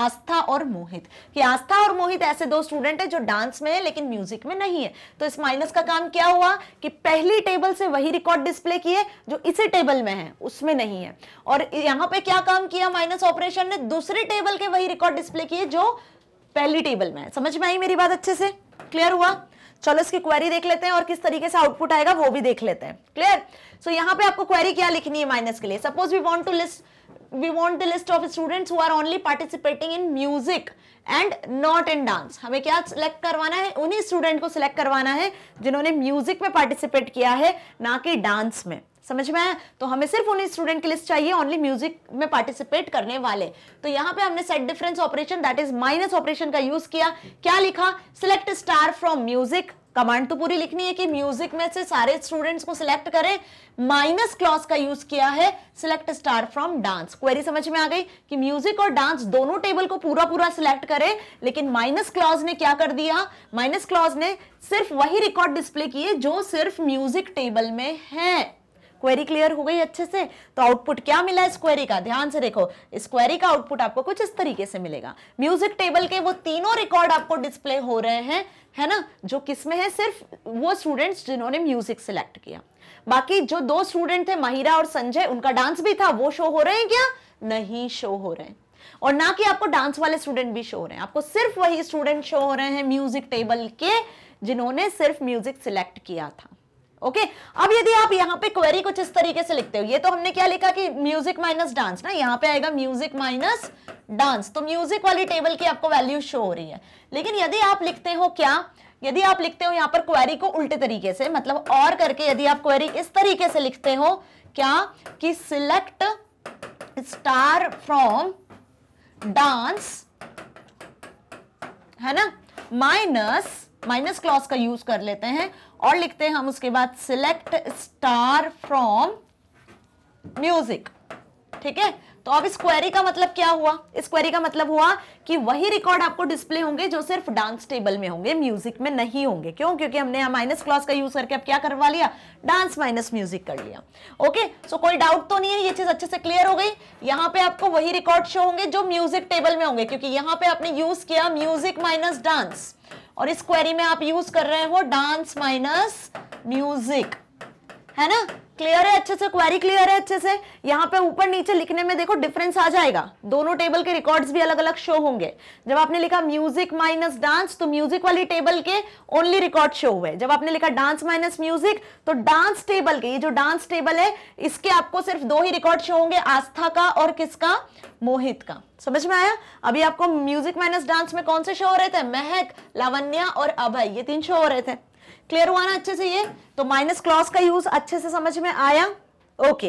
आस्था और मोहित कि आस्था और मोहित ऐसे दो स्टूडेंट है जो डांस में है लेकिन म्यूजिक में नहीं है तो इस माइनस का काम क्या हुआ कि पहली टेबल से वही रिकॉर्ड डिस्प्ले किए जो इसी टेबल में है उसमें नहीं है और यहाँ पे क्या काम किया माइनस ऑपरेशन ने दूसरे टेबल के वही रिकॉर्ड डिस्प्ले किए जो पहली टेबल में है समझ में आई मेरी बात अच्छे से क्लियर हुआ चलो इसकी क्वेरी देख लेते हैं और किस तरीके से आउटपुट आएगा वो भी देख लेते हैं क्लियर सो so, यहाँ पे आपको क्वेरी क्या लिखनी है माइनस के लिए suppose we want to list we want the list of students who are only participating in music and not in dance हमें क्या select करवाना है उन्हीं student को select करवाना है जिन्होंने music में participate किया है ना कि dance में समझ में आया तो हमें सिर्फ उन्हीं स्टूडेंट की लिस्ट चाहिए ओनली म्यूजिक में पार्टिसिपेट करने वाले तो यहाँ पे हमने set difference operation that is minus operation का यूज किया क्या लिखा select star from music command तो पूरी लिखनी है कि म्यूजिक में से सारे स्टूडेंट्स को सिलेक्ट करें माइनस क्लॉज का यूज किया है select star from dance query समझ में आ गई कि म्यूजिक और डांस दोनों टेबल को पूरा पूरा सिलेक्ट करें लेकिन माइनस क्लॉज ने क्या कर दिया माइनस क्लॉज ने सिर्फ वही रिकॉर्ड डिस्प्ले किए जो सिर्फ म्यूजिक टेबल में है क्वेरी क्लियर हो गई अच्छे से तो आउटपुट क्या मिला इस क्वेरी का ध्यान से देखो इस क्वेरी का आउटपुट आपको कुछ इस तरीके से मिलेगा म्यूजिक टेबल के वो तीनों रिकॉर्ड आपको डिस्प्ले हो रहे हैं है ना जो किसमें है सिर्फ वो स्टूडेंट्स जिन्होंने म्यूजिक सिलेक्ट किया बाकी जो दो स्टूडेंट थे महिरा और संजय उनका डांस भी था वो शो हो रहे हैं क्या नहीं शो हो रहे हैं और ना कि आपको डांस वाले स्टूडेंट भी शो हो रहे हैं आपको सिर्फ वही स्टूडेंट शो हो रहे हैं म्यूजिक टेबल के जिन्होंने सिर्फ म्यूजिक सिलेक्ट किया था ओके अब यदि आप यहाँ पे क्वेरी कुछ इस तरीके से लिखते हो ये तो हमने क्या लिखा कि म्यूजिक माइनस डांस ना यहाँ पे आएगा म्यूजिक माइनस डांस तो म्यूजिक वाली टेबल की आपको वैल्यू शो हो रही है लेकिन यदि आप लिखते हो क्या यदि आप लिखते हो यहाँ पर क्वेरी को उल्टे तरीके से मतलब और करके यदि आप क्वेरी इस तरीके से लिखते हो क्या कि सिलेक्ट स्टार फ्रॉम डांस है ना माइनस माइनस क्लॉस का यूज कर लेते हैं और लिखते हैं हम उसके बाद सिलेक्ट स्टार फ्रॉम म्यूजिक ठीक है तो अब इस क्वेरी का मतलब क्या हुआ इस क्वेरी का मतलब हुआ कि वही रिकॉर्ड आपको डिस्प्ले होंगे जो सिर्फ डांस टेबल में होंगे म्यूजिक में नहीं होंगे क्यों क्योंकि हमने माइनस क्लॉस का यूज करके अब क्या करवा लिया डांस माइनस म्यूजिक कर लिया ओके सो कोई डाउट तो नहीं है ये चीज अच्छे से क्लियर हो गई यहाँ पे आपको वही रिकॉर्ड शो होंगे जो म्यूजिक टेबल में होंगे क्योंकि यहाँ पे आपने यूज किया म्यूजिक माइनस डांस और इस क्वेरी में आप यूज कर रहे हो डांस माइनस म्यूजिक है ना क्लियर है अच्छे से क्वेरी क्लियर है अच्छे से यहाँ पे ऊपर नीचे लिखने में देखो डिफरेंस आ जाएगा दोनों टेबल के रिकॉर्ड्स भी अलग अलग शो होंगे जब आपने लिखा म्यूजिक माइनस डांस तो म्यूजिक वाली टेबल के ओनली रिकॉर्ड शो हुए जब आपने लिखा डांस माइनस म्यूजिक तो डांस टेबल के ये जो डांस टेबल है इसके आपको सिर्फ दो ही रिकॉर्ड शो होंगे आस्था का और किसका मोहित का समझ में आया अभी आपको म्यूजिक माइनस डांस में कौन से शो हो रहे थे महक लावण्या और अभय ये तीन शो हो रहे थे क्लियर हुआ ना अच्छे से ये तो माइनस क्लॉस का यूज अच्छे से समझ में आया ओके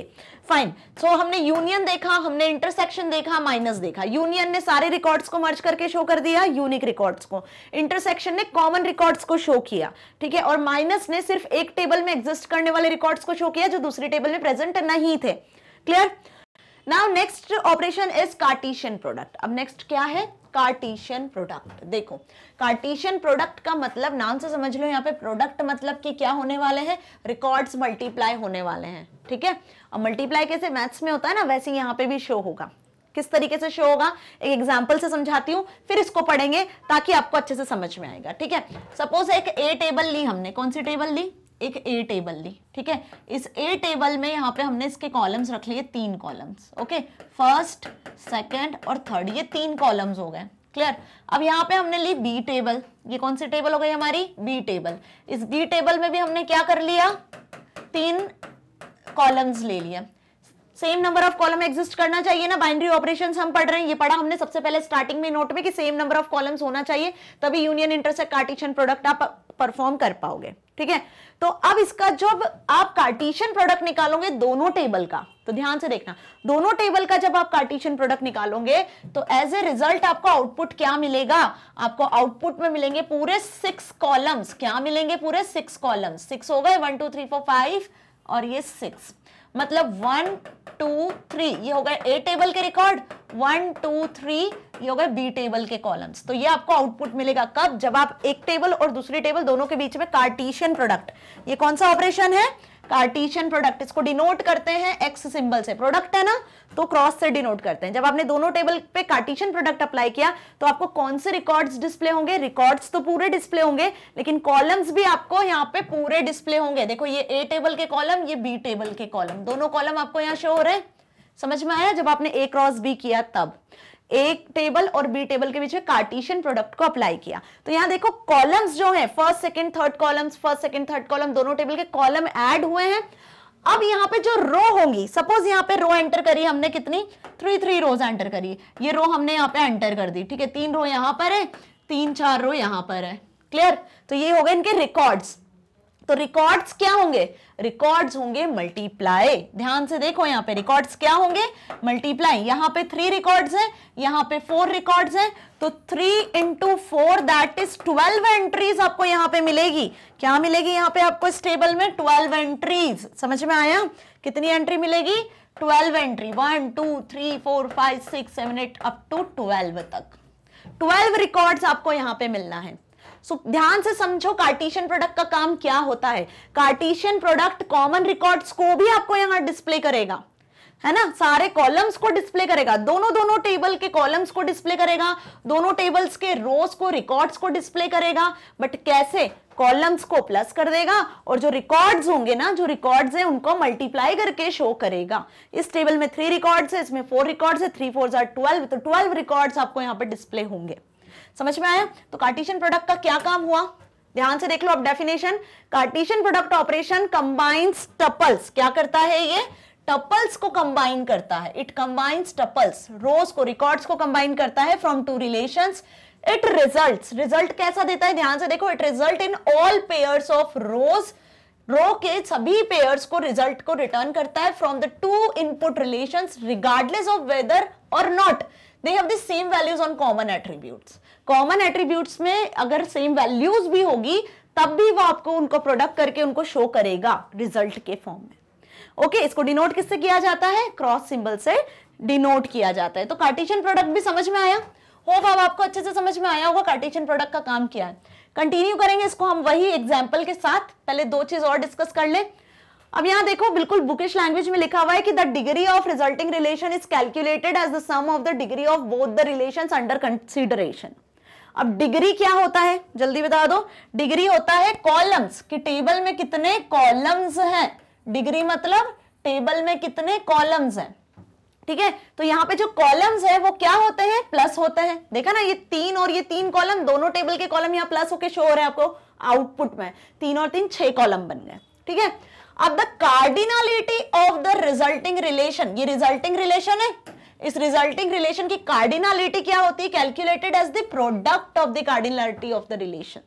फाइन सो हमने यूनियन देखा हमने इंटरसेक्शन देखा माइनस देखा यूनियन ने सारे रिकॉर्ड्स को मर्ज करके शो कर दिया यूनिक रिकॉर्ड्स को इंटरसेक्शन ने कॉमन रिकॉर्ड्स को शो किया ठीक है और माइनस ने सिर्फ एक टेबल में एग्जिस्ट करने वाले रिकॉर्ड्स को शो किया जो दूसरे टेबल में प्रेजेंट नहीं थे clear now next operation is cartesian product अब नेक्स्ट क्या है कार्टिशन प्रोडक्ट देखो कार्टिशन प्रोडक्ट का मतलब नाम से समझ लो यहाँ पे प्रोडक्ट मतलब कि क्या होने वाले हैं रिकॉर्ड्स मल्टीप्लाई होने वाले हैं ठीक है और मल्टीप्लाई कैसे मैथ्स में होता है ना वैसे यहाँ पे भी शो होगा किस तरीके से शो होगा एक एग्जाम्पल से समझाती हूँ फिर इसको पढ़ेंगे ताकि आपको अच्छे से समझ में आएगा ठीक है सपोज एक ए टेबल ली हमने कौन सी टेबल ली एक ए टेबल ली ठीक है इस ए टेबल में यहाँ पे हमने इसके कॉलम्स रख लिए तीन कॉलम्स ओके फर्स्ट सेकंड और थर्ड ये तीन कॉलम्स हो गए क्लियर अब यहाँ पे हमने ली बी टेबल ये कौन सी टेबल हो गई हमारी बी टेबल इस बी टेबल में भी हमने क्या कर लिया तीन कॉलम्स ले लिया same number of column exist करना चाहिए ना बाइनरी ऑपरेशन हम पढ़ रहे हैं ये पढ़ा हमने सबसे पहले स्टार्टिंग में नोट में कि सेम नंबर ऑफ कॉलम्स होना चाहिए तभी यूनियन इंटरसेक्ट कार्टिशन प्रोडक्ट आप परफॉर्म कर पाओगे ठीक है तो अब इसका जब आप कार्टिशन प्रोडक्ट निकालोगे दोनों टेबल का तो ध्यान से देखना दोनों टेबल का जब आप कार्टिशन प्रोडक्ट निकालोगे तो एज ए रिजल्ट आपको आउटपुट क्या मिलेगा आपको आउटपुट में मिलेंगे पूरे सिक्स कॉलम्स क्या मिलेंगे पूरे सिक्स कॉलम्स सिक्स हो गए one two three four five और ये सिक्स मतलब वन टू थ्री ये हो गए ए टेबल के रिकॉर्ड वन टू थ्री ये हो गए बी टेबल के कॉलम्स तो ये आपको आउटपुट मिलेगा कब जब आप एक टेबल और दूसरी टेबल दोनों के बीच में कार्टिशियन प्रोडक्ट ये कौन सा ऑपरेशन है कार्टेशियन प्रोडक्ट इसको डिनोट करते हैं एक्स सिंबल से प्रोडक्ट है ना तो क्रॉस से डिनोट करते हैं जब आपने दोनों टेबल पे कार्टेशियन प्रोडक्ट अप्लाई किया तो आपको कौन से रिकॉर्ड्स डिस्प्ले होंगे रिकॉर्ड्स तो पूरे डिस्प्ले होंगे लेकिन कॉलम्स भी आपको यहाँ पे पूरे डिस्प्ले होंगे देखो ये ए टेबल के कॉलम ये बी टेबल के कॉलम दोनों कॉलम आपको यहाँ शो हो रहे हैं समझ में आया जब आपने ए क्रॉस बी किया तब ए टेबल और बी टेबल के बीच में कार्टिशियन प्रोडक्ट को अप्लाई किया तो यहां देखो कॉलम्स जो है first second third columns first second third column दोनों टेबल के कॉलम एड हुए हैं अब यहाँ पे जो रो होंगी सपोज यहाँ पे रो एंटर करी हमने कितनी थ्री थ्री रोज एंटर करी ये रो हमने यहाँ पे एंटर कर दी ठीक है तीन रो यहाँ पर है तीन चार रो यहाँ पर है क्लियर तो ये हो गए इनके रिकॉर्ड्स तो रिकॉर्ड्स क्या होंगे रिकॉर्ड्स होंगे मल्टीप्लाई ध्यान से देखो यहाँ पे रिकॉर्ड्स क्या होंगे मल्टीप्लाई यहाँ पे थ्री रिकॉर्ड्स हैं यहाँ पे फोर रिकॉर्ड्स हैं तो three into four that is twelve entries आपको यहाँ पे मिलेगी क्या मिलेगी यहाँ पे आपको इस टेबल में ट्वेल्व एंट्रीज समझ में आया कितनी एंट्री मिलेगी twelve entry one two three four five six seven eight up to twelve तक ट्वेल्व रिकॉर्ड्स आपको यहाँ पे मिलना है सो ध्यान से समझो कार्टेशियन प्रोडक्ट का काम क्या होता है कार्टेशियन प्रोडक्ट कॉमन रिकॉर्ड्स को भी आपको यहां डिस्प्ले करेगा है ना सारे कॉलम्स को डिस्प्ले करेगा दोनों दोनों टेबल के कॉलम्स को डिस्प्ले करेगा दोनों टेबल्स के रोज को रिकॉर्ड्स को डिस्प्ले करेगा बट कैसे कॉलम्स को प्लस कर देगा और जो रिकॉर्ड्स होंगे ना जो रिकॉर्ड्स हैं उनको मल्टीप्लाई करके शो करेगा इस टेबल में थ्री रिकॉर्ड्स है इसमें फोर रिकॉर्ड्स है थ्री फोर जार ट्वेल्व तो ट्वेल्व रिकॉर्ड्स आपको यहाँ पर डिस्प्ले होंगे समझ में आया तो कार्टिशन प्रोडक्ट का क्या काम हुआ ध्यान से देख लो अब definition cartesian product operation combines tuples क्या करता है ये टपल्स को कंबाइन करता है इट कंबाइंस टपल्स रोज को रिकॉर्ड्स को कंबाइन करता है from two relation it result result कैसा देता है ध्यान से देखो it result in all pairs of rows row के सभी पेयर्स को रिजल्ट को रिटर्न करता है from the two input relation regardless of whether or not they have the same values on common attributes common attributes में अगर सेम वैल्यूज भी होगी तब भी वो आपको उनको प्रोडक्ट करके उनको शो करेगा रिजल्ट के फॉर्म में ओके okay, इसको डिनोट किससे किया जाता है क्रॉस सिंबल से डिनोट किया जाता है तो कार्टेशियन प्रोडक्ट भी समझ में आया हो अब आपको अच्छे से समझ में आया होगा कार्टेशियन प्रोडक्ट का काम क्या है कंटिन्यू करेंगे इसको हम वही एग्जाम्पल के साथ पहले दो चीज और डिस्कस कर लें अब यहाँ देखो बिल्कुल बुकिश लैंग्वेज में लिखा हुआ है कि the degree of resulting relation is calculated as the sum of the degree of both the relation under consideration अब डिग्री क्या होता है जल्दी बता दो डिग्री होता है कॉलम्स कि टेबल में कितने कॉलम्स हैं डिग्री मतलब टेबल में कितने कॉलम्स हैं ठीक है तो यहाँ पे जो कॉलम्स है वो क्या होते हैं प्लस होते हैं देखा ना ये तीन और ये तीन कॉलम दोनों टेबल के कॉलम यहाँ प्लस होके शो हो रहे हैं आपको आउटपुट में तीन और तीन छह कॉलम बन गए ठीक है अब the cardinality of the resulting relation ये रिजल्टिंग रिलेशन है इस रिजल्टिंग रिलेशन की कार्डिनालिटी क्या होती है calculated as the product of the cardinality of the relation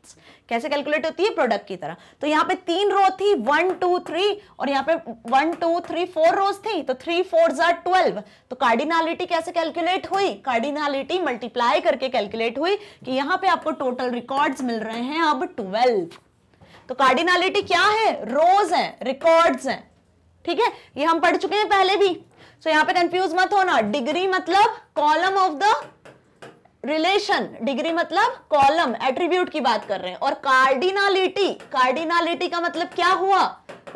कैसे कैलकुलेट होती है प्रोडक्ट की तरह तो यहाँ पे तीन रो थी वन टू थ्री और यहाँ पे one two three four rows थी तो थ्री फोर जार ट्वेल्व तो कार्डिनालिटी कैसे कैलकुलेट हुई कार्डिनालिटी मल्टीप्लाई करके कैलकुलेट हुई कि यहाँ पे आपको टोटल रिकॉर्ड्स मिल रहे हैं अब ट्वेल्व तो कार्डिनालिटी क्या है रोज है रिकॉर्ड्स हैं ठीक है ये हम पढ़ चुके हैं पहले भी सो so, यहां पे कंफ्यूज मत होना डिग्री मतलब column of the relation degree मतलब कॉलम एट्रीब्यूट की बात कर रहे हैं और कार्डिनालिटी कार्डिनालिटी का मतलब क्या हुआ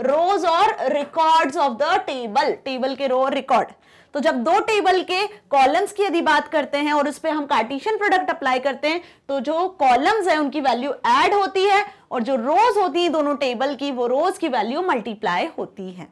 रोज और records of the table table के रो और रिकॉर्ड तो जब दो टेबल के कॉलम्स की यदि बात करते हैं और उस पर हम कार्टिशन प्रोडक्ट अप्लाई करते हैं तो जो कॉलम्स है उनकी वैल्यू एड होती है और जो रोज होती है दोनों टेबल की वो रोज की वैल्यू मल्टीप्लाई होती है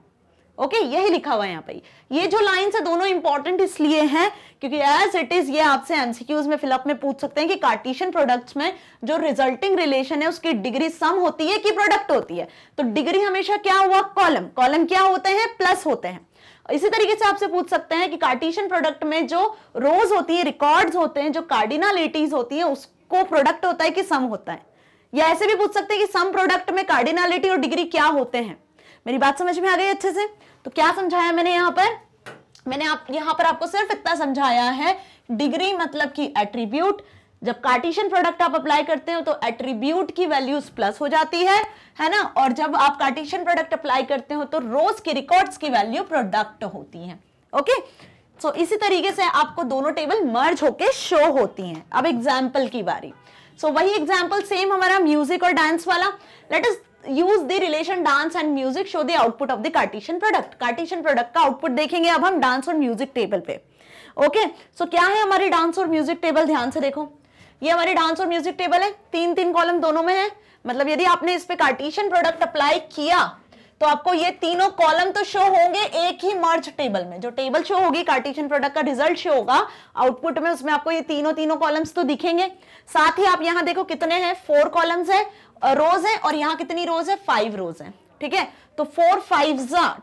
ओके okay, यही लिखा हुआ है यहाँ पे ये जो लाइन है दोनों इंपॉर्टेंट इसलिए हैं क्योंकि एज इट इज ये आपसे एमसीक्यूज में फिलअप में पूछ सकते हैं कि कार्टिशियन प्रोडक्ट्स में जो रिजल्टिंग रिलेशन है उसकी डिग्री सम होती है कि प्रोडक्ट होती है तो डिग्री हमेशा क्या हुआ कॉलम कॉलम क्या होते हैं प्लस होते हैं इसी तरीके से आपसे पूछ सकते हैं कि कार्टिशन प्रोडक्ट में जो रोज होती है रिकॉर्ड्स होते हैं जो कार्डिनालिटीज होती है उसको प्रोडक्ट होता है कि सम होता है या ऐसे भी पूछ सकते हैं कि सम प्रोडक्ट में कार्डिनालिटी और डिग्री क्या होते हैं मेरी बात समझ में आ गई अच्छे से तो क्या समझाया मैंने यहां पर मैंने आप यहां पर आपको सिर्फ इतना समझाया है डिग्री मतलब कि एट्रीब्यूट जब कार्टिशन प्रोडक्ट आप अप्लाई करते हो तो एट्रीब्यूट की वैल्यूज प्लस हो जाती है है ना और जब आप कार्टिशन प्रोडक्ट अप्लाई करते हो तो रोज के रिकॉर्ड्स की वैल्यू प्रोडक्ट होती है ओके सो so, इसी तरीके से आपको दोनों टेबल मर्ज होके शो होती हैं अब एग्जाम्पल की बारी सो so, वही एग्जाम्पल सेम हमारा म्यूजिक और डांस वाला let is use the relation dance and music show the output of the cartesian product cartesian product का आउटपुट देखेंगे अब हम डांस और म्यूजिक टेबल पे ओके okay? सो so, क्या है हमारी डांस और म्यूजिक टेबल ध्यान से देखो ये हमारे डांस और म्यूजिक टेबल है तीन तीन कॉलम दोनों में है मतलब यदि आपने इस पे कार्टेशियन प्रोडक्ट अप्लाई किया तो आपको ये तीनों कॉलम तो शो होंगे एक ही मर्ज टेबल में जो टेबल शो होगी कार्टिशन प्रोडक्ट का रिजल्ट शो होगा आउटपुट में उसमें आपको ये तीनों तीनों कॉलम्स तो दिखेंगे साथ ही आप यहां देखो कितने हैं फोर कॉलम्स है रोज है और यहाँ कितनी रोज है फाइव रोज है ठीक है तो फोर फाइव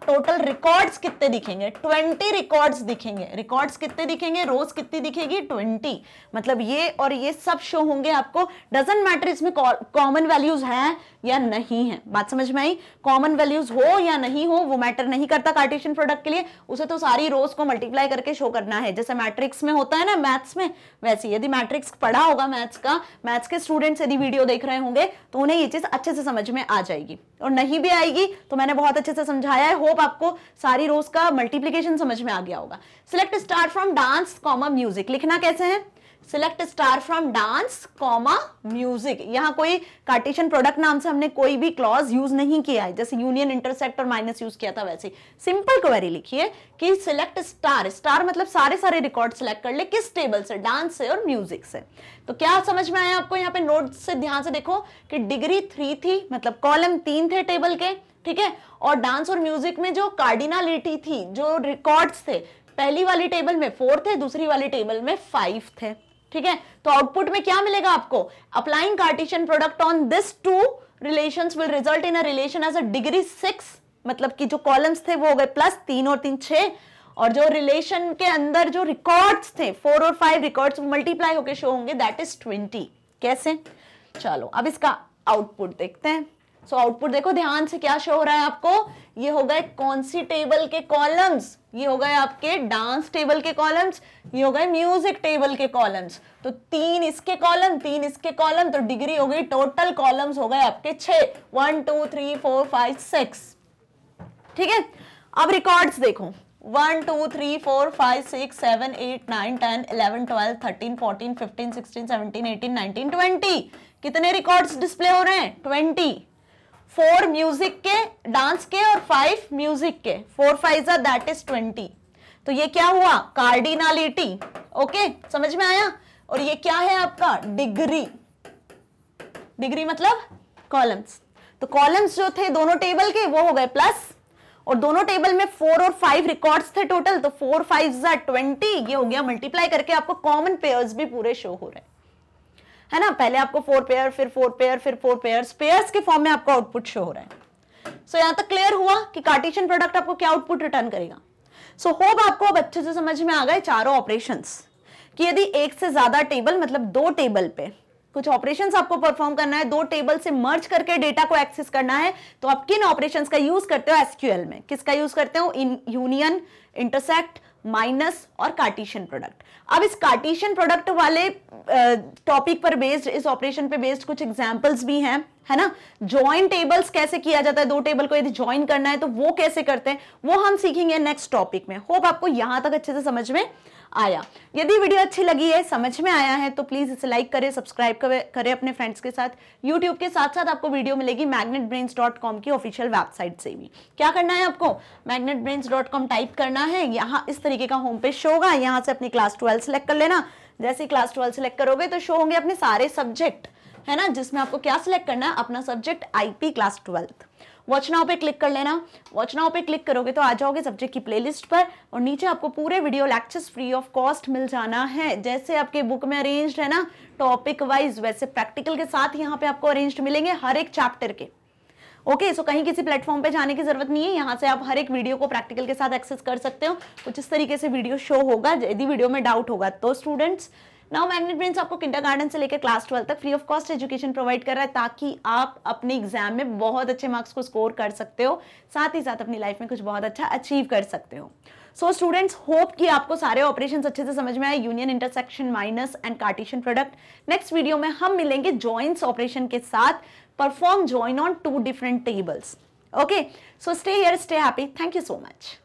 टोटल रिकॉर्ड्स कितने दिखेंगे ट्वेंटी रिकॉर्ड्स दिखेंगे रिकॉर्ड्स कितने दिखेंगे रोज कितनी दिखेगी ट्वेंटी मतलब ये और ये सब शो होंगे आपको डजेंट मैटर इसमें कॉमन वैल्यूज हैं या नहीं है बात समझ में आई कॉमन वैल्यूज हो या नहीं हो वो मैटर नहीं करता कार्टेशियन प्रोडक्ट के लिए उसे तो सारी रोज को मल्टीप्लाई करके शो करना है जैसे मैट्रिक्स में होता है ना मैथ्स में वैसे यदि मैट्रिक्स पढ़ा होगा मैथ्स का मैथ्स के स्टूडेंट्स यदि वीडियो देख रहे होंगे तो उन्हें ये चीज अच्छे से समझ में आ जाएगी और नहीं भी आएगी तो मैं मैंने बहुत अच्छे से समझाया है होप आपको सारी रोज का मल्टीप्लीकेशन समझ में आ गया होगा select star from dance comma music लिखना कैसे है select star from dance comma music यहाँ कोई कार्टेशन प्रोडक्ट नाम से हमने कोई भी क्लॉज यूज नहीं किया है जैसे यूनियन इंटरसेक्ट और माइनस यूज किया था वैसे सिंपल क्वेरी लिखिए कि सिलेक्ट स्टार स्टार मतलब सारे सारे रिकॉर्ड सिलेक्ट कर ले किस टेबल से डांस से और म्यूजिक से तो क्या समझ में आया आपको यहाँ पे नोट से ध्यान से देखो कि डिग्री थ्री थी मतलब कॉलम तीन थे टेबल के ठीक है और डांस और म्यूजिक में जो कार्डिनालिटी थी जो रिकॉर्ड्स थे पहली वाली टेबल में फोर थे दूसरी वाली टेबल में फाइव थे ठीक है तो आउटपुट में क्या मिलेगा आपको applying cartesian product on this two relation will result in a relation as a degree six मतलब कि जो कॉलम्स थे वो हो गए प्लस तीन और तीन छ और जो रिलेशन के अंदर जो रिकॉर्ड्स थे फोर और फाइव रिकॉर्ड्स मल्टीप्लाई होकर शो होंगे दैट इज ट्वेंटी कैसे चलो अब इसका आउटपुट देखते हैं सो so, आउटपुट देखो ध्यान से क्या शो हो रहा है आपको ये हो गए कौन सी टेबल के कॉलम्स ये हो गए आपके डांस टेबल के कॉलम्स ये हो गए म्यूजिक टेबल के कॉलम्स तो तीन इसके कॉलम तीन इसके कॉलम तो डिग्री हो गई टोटल कॉलम्स हो गए आपके छ one two three four five six ठीक है अब रिकॉर्ड्स देखो one two three four five six seven eight nine ten eleven twelve thirteen fourteen fifteen sixteen seventeen eighteen nineteen twenty कितने रिकॉर्ड्स डिस्प्ले हो रहे हैं ट्वेंटी फोर म्यूजिक के dance के और फाइव म्यूजिक के four five that is twenty तो ये क्या हुआ कार्डिनालिटी ओके समझ में आया और ये क्या है आपका डिग्री डिग्री मतलब कॉलम्स तो कॉलम्स जो थे दोनों टेबल के वो हो गए प्लस और दोनों टेबल में फोर और फाइव रिकॉर्ड्स थे टोटल तो फोर फाइव ट्वेंटी ये हो गया मल्टीप्लाई करके आपको कॉमन पेयर्स भी पूरे शो हो रहे हैं है ना पहले आपको फोर पेयर फिर फोर पेयर फिर फोर पेयर पेयर के फॉर्म में आपको आउटपुट शो हो रहा है सो so, यहां तक क्लियर हुआ कि कार्टेशियन प्रोडक्ट आपको क्या आउटपुट रिटर्न करेगा सो so, होप आपको अब अच्छे से समझ में आ गए चारों ऑपरेशन कि यदि एक से ज्यादा टेबल मतलब दो टेबल पे कुछ ऑपरेशंस आपको परफॉर्म करना है दो टेबल से मर्ज करके डेटा को एक्सेस करना है तो आप किन ऑपरेशंस का यूज करते हो एसक्यूएल में किसका यूज करते हो इन यूनियन इंटरसेक्ट माइनस और कार्टिशियन प्रोडक्ट अब इस कार्टिशियन प्रोडक्ट वाले टॉपिक पर बेस्ड इस ऑपरेशन पे बेस्ड कुछ एग्जाम्पल्स भी हैं है ना ज्वाइन टेबल्स कैसे किया जाता है दो टेबल को यदि ज्वाइन करना है तो वो कैसे करते हैं वो हम सीखेंगे नेक्स्ट टॉपिक में होप आपको यहां तक अच्छे से समझ में आया यदि वीडियो अच्छी लगी है समझ में आया है तो प्लीज़ इसे लाइक करें सब्सक्राइब करें अपने फ्रेंड्स के साथ यूट्यूब के साथ साथ आपको वीडियो मिलेगी मैग्नेट की ऑफिशियल वेबसाइट से भी क्या करना है आपको मैग्नेट टाइप करना है यहाँ इस तरीके का होम पेज शो होगा यहाँ से अपनी क्लास ट्वेल्व सेलेक्ट कर लेना जैसे क्लास ट्वेल्व सेलेक्ट करोगे तो शो होंगे अपने सारे सब्जेक्ट है ना जिसमें आपको क्या सिलेक्ट करना है अपना subject IP class twelfth watch now पे क्लिक कर लेना वॉच नाउ पे क्लिक करोगे तो आ जाओगे सब्जेक्ट की प्लेलिस्ट पर और नीचे आपको पूरे video lectures free of cost मिल जाना है जैसे आपके बुक में अरेंज है ना टॉपिक वाइज वैसे प्रैक्टिकल के साथ यहाँ पे आपको अरेंज मिलेंगे हर एक चैप्टर के ओके okay, सो so कहीं किसी प्लेटफॉर्म पे जाने की जरूरत नहीं है यहाँ से आप हर एक वीडियो को प्रैक्टिकल के साथ एक्सेस कर सकते हो कुछ तो इस तरीके से वीडियो शो होगा यदि वीडियो में डाउट होगा तो स्टूडेंट्स नाउ मैग्नेट ब्रेन्स आपको किंडरगार्टन से लेकर क्लास ट्वेल्व तक free of cost education provide कर रहा है ताकि आप अपने एग्जाम में बहुत अच्छे मार्क्स को स्कोर कर सकते हो साथ ही साथ अपनी लाइफ में कुछ बहुत अच्छा अचीव कर सकते हो सो स्टूडेंट्स होप कि आपको सारे ऑपरेशन अच्छे से समझ में आए union intersection minus and Cartesian product next video में हम मिलेंगे ज्वाइंट्स ऑपरेशन के साथ perform join on two different tables okay so stay here stay happy thank you so much